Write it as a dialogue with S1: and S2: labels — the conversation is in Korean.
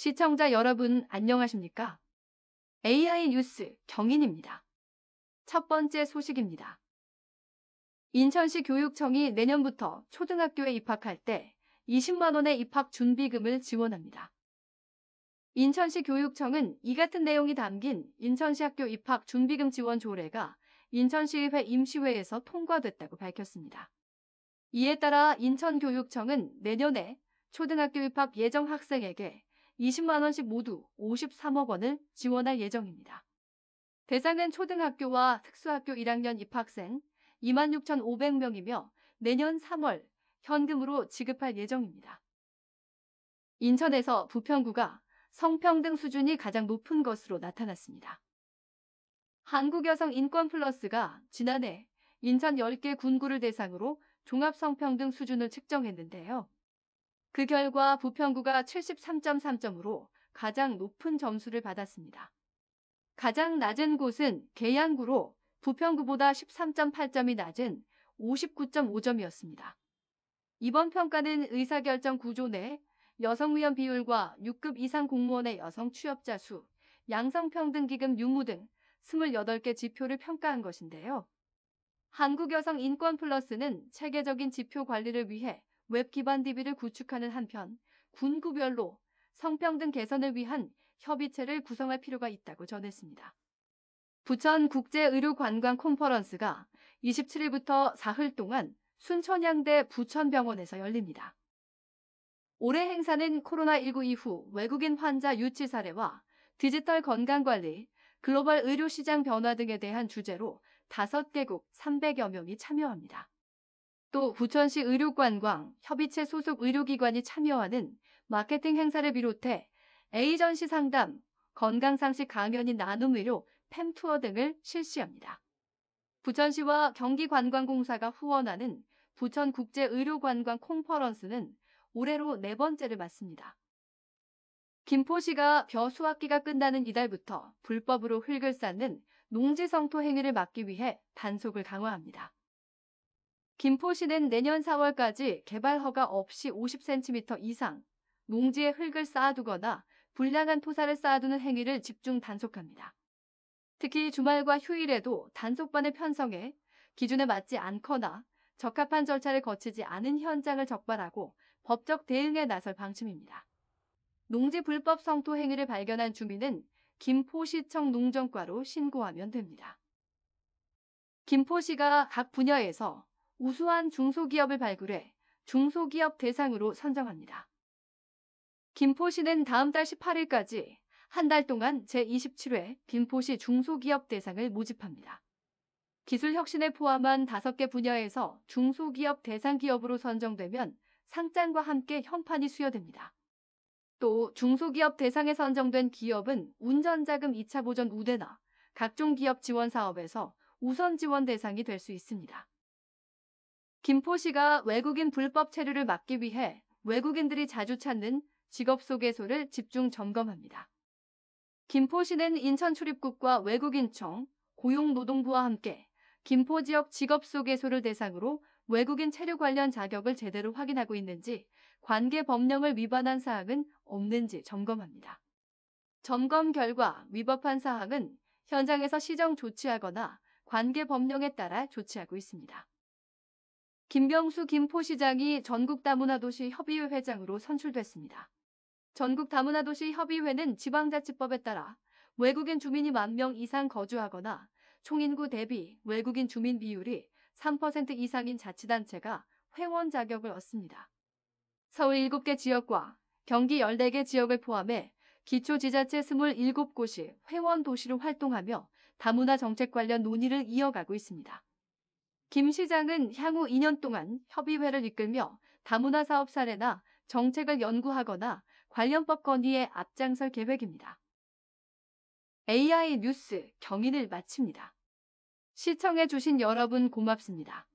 S1: 시청자 여러분 안녕하십니까? AI 뉴스 경인입니다. 첫 번째 소식입니다. 인천시 교육청이 내년부터 초등학교에 입학할 때 20만원의 입학 준비금을 지원합니다. 인천시 교육청은 이 같은 내용이 담긴 인천시 학교 입학 준비금 지원 조례가 인천시의회 임시회에서 통과됐다고 밝혔습니다. 이에 따라 인천교육청은 내년에 초등학교 입학 예정 학생에게 20만 원씩 모두 53억 원을 지원할 예정입니다. 대상은 초등학교와 특수학교 1학년 입학생 26,500명이며 내년 3월 현금으로 지급할 예정입니다. 인천에서 부평구가 성평등 수준이 가장 높은 것으로 나타났습니다. 한국여성인권플러스가 지난해 인천 10개 군구를 대상으로 종합성평등 수준을 측정했는데요. 그 결과 부평구가 73.3점으로 가장 높은 점수를 받았습니다. 가장 낮은 곳은 계양구로 부평구보다 13.8점이 낮은 59.5점이었습니다. 이번 평가는 의사결정 구조 내 여성의원 비율과 6급 이상 공무원의 여성 취업자 수, 양성평등기금 유무 등 28개 지표를 평가한 것인데요. 한국여성인권플러스는 체계적인 지표 관리를 위해 웹 기반 DB를 구축하는 한편 군구별로 성평등 개선을 위한 협의체를 구성할 필요가 있다고 전했습니다. 부천 국제의료관광 콘퍼런스가 27일부터 사흘 동안 순천향대 부천병원에서 열립니다. 올해 행사는 코로나19 이후 외국인 환자 유치 사례와 디지털 건강관리, 글로벌 의료시장 변화 등에 대한 주제로 5개국 300여 명이 참여합니다. 또 부천시 의료관광 협의체 소속 의료기관이 참여하는 마케팅 행사를 비롯해 에이전시 상담, 건강상식 강연이 나눔 의로 팸투어 등을 실시합니다. 부천시와 경기관광공사가 후원하는 부천국제의료관광 콩퍼런스는 올해로 네 번째를 맞습니다. 김포시가 벼 수확기가 끝나는 이달부터 불법으로 흙을 쌓는 농지성토 행위를 막기 위해 단속을 강화합니다. 김포시는 내년 4월까지 개발 허가 없이 50cm 이상 농지에 흙을 쌓아두거나 불량한 토사를 쌓아두는 행위를 집중 단속합니다. 특히 주말과 휴일에도 단속반을 편성해 기준에 맞지 않거나 적합한 절차를 거치지 않은 현장을 적발하고 법적 대응에 나설 방침입니다. 농지 불법 성토 행위를 발견한 주민은 김포시청 농정과로 신고하면 됩니다. 김포시가 각 분야에서 우수한 중소기업을 발굴해 중소기업 대상으로 선정합니다. 김포시는 다음 달 18일까지 한 달 동안 제27회 김포시 중소기업 대상을 모집합니다. 기술혁신에 포함한 5개 분야에서 중소기업 대상 기업으로 선정되면 상장과 함께 현판이 수여됩니다. 또 중소기업 대상에 선정된 기업은 운전자금 2차 보전 우대나 각종 기업 지원 사업에서 우선 지원 대상이 될 수 있습니다. 김포시가 외국인 불법 체류를 막기 위해 외국인들이 자주 찾는 직업 소개소를 집중 점검합니다. 김포시는 인천출입국과 외국인청, 고용노동부와 함께 김포 지역 직업 소개소를 대상으로 외국인 체류 관련 자격을 제대로 확인하고 있는지 관계 법령을 위반한 사항은 없는지 점검합니다. 점검 결과 위법한 사항은 현장에서 시정 조치하거나 관계 법령에 따라 조치하고 있습니다. 김병수 김포시장이 전국 다문화도시 협의회 회장으로 선출됐습니다. 전국 다문화도시 협의회는 지방자치법에 따라 외국인 주민이 만 명 이상 거주하거나 총인구 대비 외국인 주민 비율이 3% 이상인 자치단체가 회원 자격을 얻습니다. 서울 7개 지역과 경기 14개 지역을 포함해 기초지자체 27곳이 회원 도시로 활동하며 다문화 정책 관련 논의를 이어가고 있습니다. 김 시장은 향후 2년 동안 협의회를 이끌며 다문화 사업 사례나 정책을 연구하거나 관련법 건의에 앞장설 계획입니다. AI 뉴스 경인을 마칩니다. 시청해주신 여러분 고맙습니다.